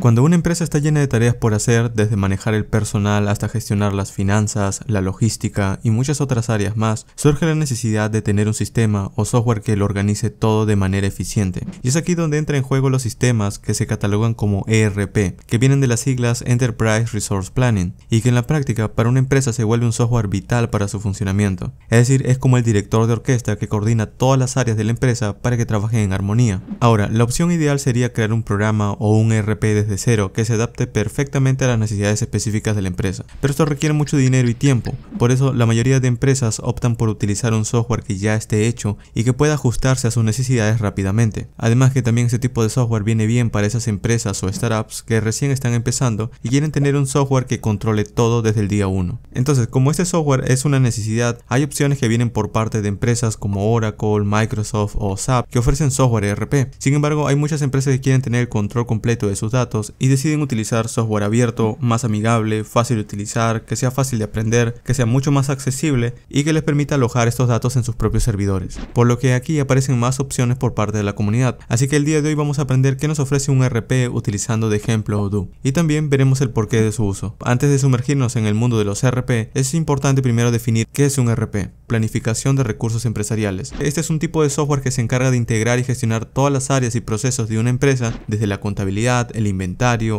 Cuando una empresa está llena de tareas por hacer, desde manejar el personal hasta gestionar las finanzas, la logística y muchas otras áreas más, surge la necesidad de tener un sistema o software que lo organice todo de manera eficiente. Y es aquí donde entran en juego los sistemas que se catalogan como ERP, que vienen de las siglas Enterprise Resource Planning, y que en la práctica para una empresa se vuelve un software vital para su funcionamiento. Es decir, es como el director de orquesta que coordina todas las áreas de la empresa para que trabajen en armonía. Ahora, la opción ideal sería crear un programa o un ERP desde de cero que se adapte perfectamente a las necesidades específicas de la empresa. Pero esto requiere mucho dinero y tiempo, por eso la mayoría de empresas optan por utilizar un software que ya esté hecho y que pueda ajustarse a sus necesidades rápidamente. Además que también ese tipo de software viene bien para esas empresas o startups que recién están empezando y quieren tener un software que controle todo desde el día 1. Entonces, como este software es una necesidad, hay opciones que vienen por parte de empresas como Oracle, Microsoft o SAP que ofrecen software ERP. Sin embargo, hay muchas empresas que quieren tener el control completo de sus datos y deciden utilizar software abierto, más amigable, fácil de utilizar, que sea fácil de aprender, que sea mucho más accesible y que les permita alojar estos datos en sus propios servidores. Por lo que aquí aparecen más opciones por parte de la comunidad. Así que el día de hoy vamos a aprender qué nos ofrece un RP utilizando de ejemplo Odoo. Y también veremos el porqué de su uso. Antes de sumergirnos en el mundo de los RP, es importante primero definir qué es un RP, planificación de recursos empresariales. Este es un tipo de software que se encarga de integrar y gestionar todas las áreas y procesos de una empresa, desde la contabilidad, el inventario,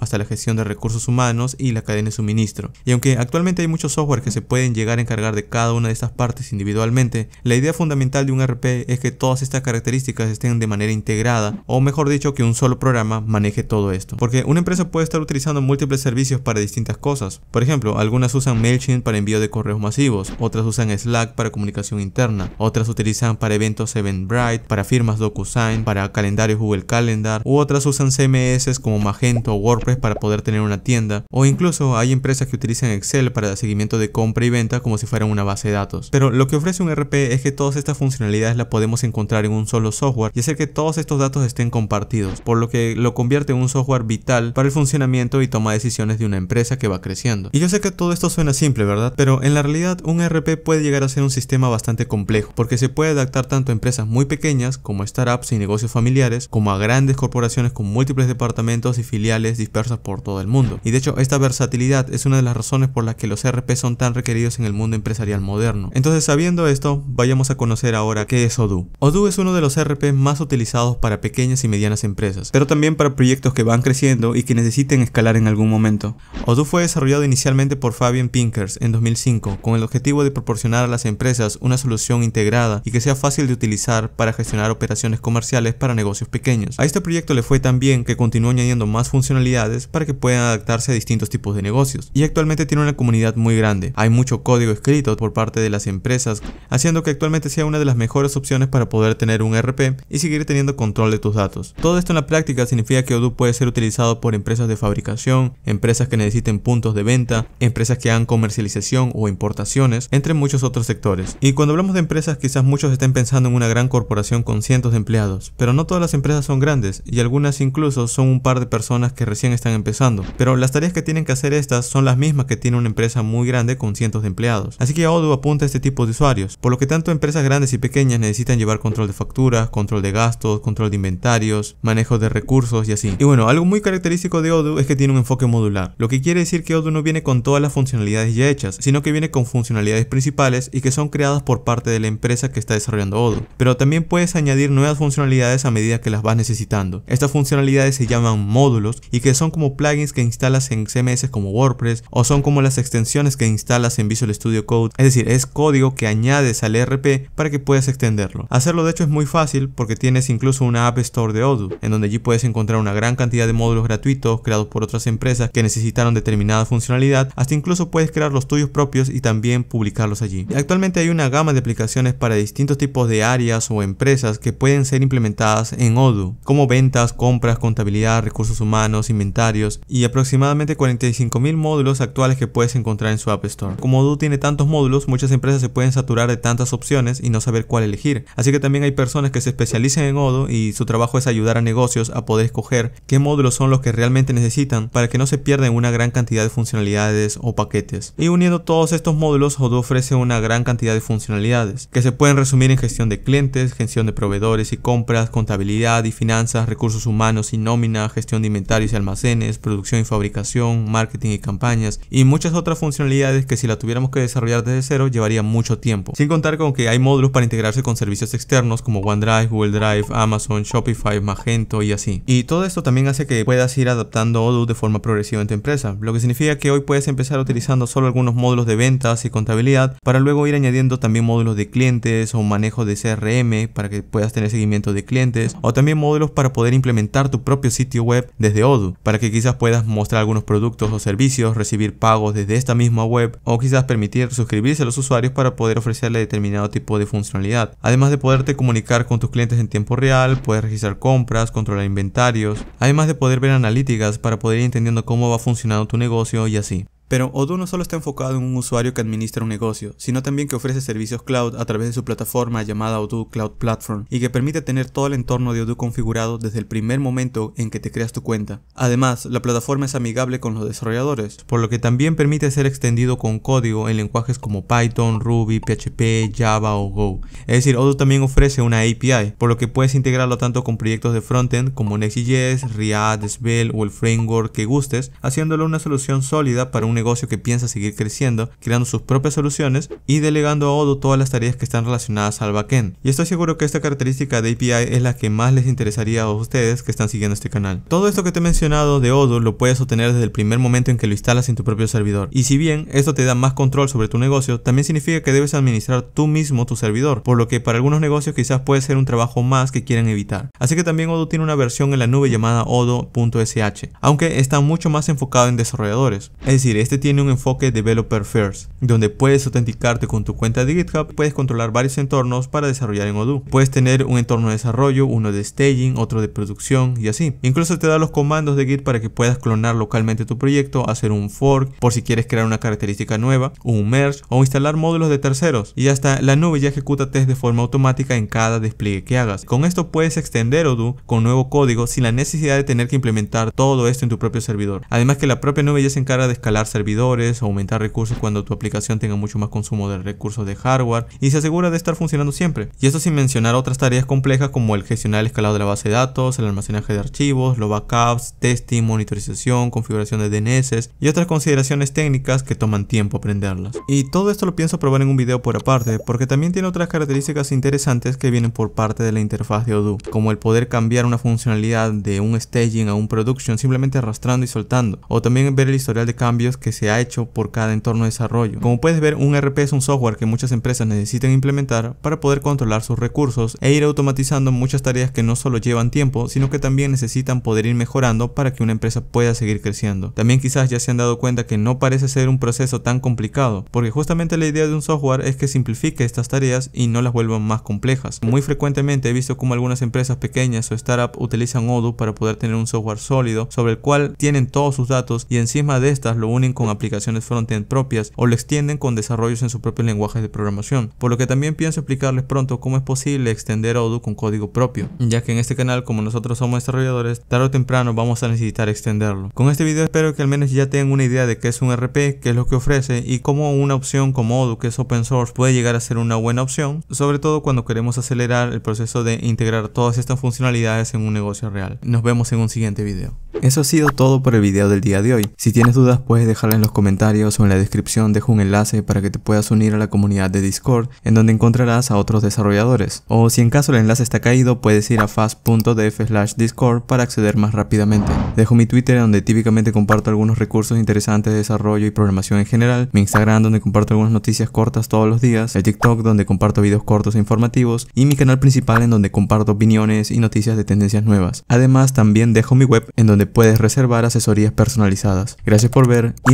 hasta la gestión de recursos humanos y la cadena de suministro. Y aunque actualmente hay muchos software que se pueden llegar a encargar de cada una de estas partes individualmente, la idea fundamental de un RP es que todas estas características estén de manera integrada, o mejor dicho, que un solo programa maneje todo esto. Porque una empresa puede estar utilizando múltiples servicios para distintas cosas. Por ejemplo, algunas usan MailChimp para envío de correos masivos, otras usan Slack para comunicación interna, otras utilizan para eventos Eventbrite, para firmas DocuSign, para calendarios Google Calendar, u otras usan CMS como Magento o WordPress para poder tener una tienda, o incluso hay empresas que utilizan Excel para el seguimiento de compra y venta como si fuera una base de datos. Pero lo que ofrece un RP es que todas estas funcionalidades las podemos encontrar en un solo software y hacer que todos estos datos estén compartidos, por lo que lo convierte en un software vital para el funcionamiento y toma de decisiones de una empresa que va creciendo. Y yo sé que todo esto suena simple, ¿verdad? Pero en la realidad un RP puede llegar a ser un sistema bastante complejo, porque se puede adaptar tanto a empresas muy pequeñas como startups y negocios familiares, como a grandes corporaciones con múltiples departamentos y filiales dispersas por todo el mundo. Y de hecho, esta versatilidad es una de las razones por las que los e RP son tan requeridos en el mundo empresarial moderno. Entonces, sabiendo esto, vayamos a conocer ahora qué es Odoo. Odoo es uno de los e RP más utilizados para pequeñas y medianas empresas, pero también para proyectos que van creciendo y que necesiten escalar en algún momento. Odoo fue desarrollado inicialmente por Fabian Pinkers en 2005 con el objetivo de proporcionar a las empresas una solución integrada y que sea fácil de utilizar para gestionar operaciones comerciales para negocios pequeños. A este proyecto le fue tan bien que continuó añadiendo más funcionalidades para que puedan adaptarse a distintos tipos de negocios. Y actualmente tiene una comunidad muy grande. Hay mucho código escrito por parte de las empresas, haciendo que actualmente sea una de las mejores opciones para poder tener un RP y seguir teniendo control de tus datos. Todo esto en la práctica significa que Odoo puede ser utilizado por empresas de fabricación, empresas que necesiten puntos de venta, empresas que hagan comercialización o importaciones, entre muchos otros sectores. Y cuando hablamos de empresas, quizás muchos estén pensando en una gran corporación con cientos de empleados, pero no todas las empresas son grandes y algunas incluso son un par de personas que recién están empezando, pero las tareas que tienen que hacer estas son las mismas que tiene una empresa muy grande con cientos de empleados. Así que Odoo apunta a este tipo de usuarios, por lo que tanto empresas grandes y pequeñas necesitan llevar control de facturas, control de gastos, control de inventarios, manejo de recursos y así. Y bueno, algo muy característico de Odoo es que tiene un enfoque modular, lo que quiere decir que Odoo no viene con todas las funcionalidades ya hechas, sino que viene con funcionalidades principales y que son creadas por parte de la empresa que está desarrollando Odoo. Pero también puedes añadir nuevas funcionalidades a medida que las vas necesitando. Estas funcionalidades se llaman módulos y que son como plugins que instalas en CMS como WordPress o son como las extensiones que instalas en Visual Studio Code, es decir, es código que añades al ERP para que puedas extenderlo. Hacerlo de hecho es muy fácil porque tienes incluso una App Store de Odoo, en donde allí puedes encontrar una gran cantidad de módulos gratuitos creados por otras empresas que necesitaron determinada funcionalidad, hasta incluso puedes crear los tuyos propios y también publicarlos allí. Actualmente hay una gama de aplicaciones para distintos tipos de áreas o empresas que pueden ser implementadas en Odoo, como ventas, compras, contabilidad, recursos humanos, manos, inventarios y aproximadamente 45 mil módulos actuales que puedes encontrar en su App Store. Como Odoo tiene tantos módulos, muchas empresas se pueden saturar de tantas opciones y no saber cuál elegir. Así que también hay personas que se especializan en odo y su trabajo es ayudar a negocios a poder escoger qué módulos son los que realmente necesitan para que no se pierdan una gran cantidad de funcionalidades o paquetes. Y uniendo todos estos módulos, Odoo ofrece una gran cantidad de funcionalidades que se pueden resumir en gestión de clientes, gestión de proveedores y compras, contabilidad y finanzas, recursos humanos y nómina, gestión de inventario y almacenes, producción y fabricación, marketing y campañas, y muchas otras funcionalidades que si la tuviéramos que desarrollar desde cero llevaría mucho tiempo. Sin contar con que hay módulos para integrarse con servicios externos como OneDrive, Google Drive, Amazon, Shopify, Magento y así. Y todo esto también hace que puedas ir adaptando Odoo de forma progresiva en tu empresa, lo que significa que hoy puedes empezar utilizando solo algunos módulos de ventas y contabilidad para luego ir añadiendo también módulos de clientes o manejo de CRM para que puedas tener seguimiento de clientes o también módulos para poder implementar tu propio sitio web desde de Odoo, para que quizás puedas mostrar algunos productos o servicios, recibir pagos desde esta misma web o quizás permitir suscribirse a los usuarios para poder ofrecerle determinado tipo de funcionalidad. Además de poderte comunicar con tus clientes en tiempo real, puedes registrar compras, controlar inventarios, además de poder ver analíticas para poder ir entendiendo cómo va funcionando tu negocio y así. Pero Odoo no solo está enfocado en un usuario que administra un negocio, sino también que ofrece servicios cloud a través de su plataforma llamada Odoo Cloud Platform y que permite tener todo el entorno de Odoo configurado desde el primer momento en que te creas tu cuenta. Además, la plataforma es amigable con los desarrolladores, por lo que también permite ser extendido con código en lenguajes como Python, Ruby, PHP, Java o Go. Es decir, Odoo también ofrece una API, por lo que puedes integrarlo tanto con proyectos de frontend como Next.js, React, Svelte o el framework que gustes, haciéndolo una solución sólida para un negocio que piensa seguir creciendo, creando sus propias soluciones y delegando a Odoo todas las tareas que están relacionadas al backend. Y estoy seguro que esta característica de API es la que más les interesaría a ustedes que están siguiendo este canal. Todo esto que te he mencionado de Odo lo puedes obtener desde el primer momento en que lo instalas en tu propio servidor. Y si bien esto te da más control sobre tu negocio, también significa que debes administrar tú mismo tu servidor, por lo que para algunos negocios quizás puede ser un trabajo más que quieren evitar. Así que también Odoo tiene una versión en la nube llamada odo.sh, aunque está mucho más enfocado en desarrolladores. Es decir, este tiene un enfoque developer first, donde puedes autenticarte con tu cuenta de GitHub, puedes controlar varios entornos para desarrollar en Odoo. Puedes tener un entorno de desarrollo, uno de staging, otro de producción y así. Incluso te da los comandos de Git para que puedas clonar localmente tu proyecto, hacer un fork por si quieres crear una característica nueva, un merge o instalar módulos de terceros. Y hasta la nube ya ejecuta test de forma automática en cada despliegue que hagas. Con esto puedes extender Odoo con nuevo código sin la necesidad de tener que implementar todo esto en tu propio servidor. Además que la propia nube ya se encarga de escalarse servidores, aumentar recursos cuando tu aplicación tenga mucho más consumo de recursos de hardware y se asegura de estar funcionando siempre. Y eso sin mencionar otras tareas complejas como el gestionar el escalado de la base de datos, el almacenaje de archivos, los backups, testing, monitorización, configuración de DNS y otras consideraciones técnicas que toman tiempo aprenderlas. Y todo esto lo pienso probar en un video por aparte, porque también tiene otras características interesantes que vienen por parte de la interfaz de Odoo, como el poder cambiar una funcionalidad de un staging a un production simplemente arrastrando y soltando, o también ver el historial de cambios que se ha hecho por cada entorno de desarrollo. Como puedes ver, un RP es un software que muchas empresas necesitan implementar para poder controlar sus recursos e ir automatizando muchas tareas que no solo llevan tiempo, sino que también necesitan poder ir mejorando para que una empresa pueda seguir creciendo. También quizás ya se han dado cuenta que no parece ser un proceso tan complicado, porque justamente la idea de un software es que simplifique estas tareas y no las vuelvan más complejas. Muy frecuentemente he visto cómo algunas empresas pequeñas o startups utilizan Odoo para poder tener un software sólido sobre el cual tienen todos sus datos y encima de estas lo unen con aplicaciones frontend propias o lo extienden con desarrollos en sus propios lenguajes de programación, por lo que también pienso explicarles pronto cómo es posible extender Odoo con código propio, ya que en este canal como nosotros somos desarrolladores, tarde o temprano vamos a necesitar extenderlo. Con este video espero que al menos ya tengan una idea de qué es un RP, qué es lo que ofrece y cómo una opción como Odoo que es open source puede llegar a ser una buena opción, sobre todo cuando queremos acelerar el proceso de integrar todas estas funcionalidades en un negocio real. Nos vemos en un siguiente video. Eso ha sido todo por el video del día de hoy. Si tienes dudas puedes dejar en los comentarios o en la descripción dejo un enlace para que te puedas unir a la comunidad de Discord en donde encontrarás a otros desarrolladores. O si en caso el enlace está caído puedes ir a fast.df slash discord para acceder más rápidamente. Dejo mi Twitter donde típicamente comparto algunos recursos interesantes de desarrollo y programación en general, mi Instagram donde comparto algunas noticias cortas todos los días, el TikTok donde comparto videos cortos e informativos y mi canal principal en donde comparto opiniones y noticias de tendencias nuevas. Además también dejo mi web en donde puedes reservar asesorías personalizadas. Gracias por ver y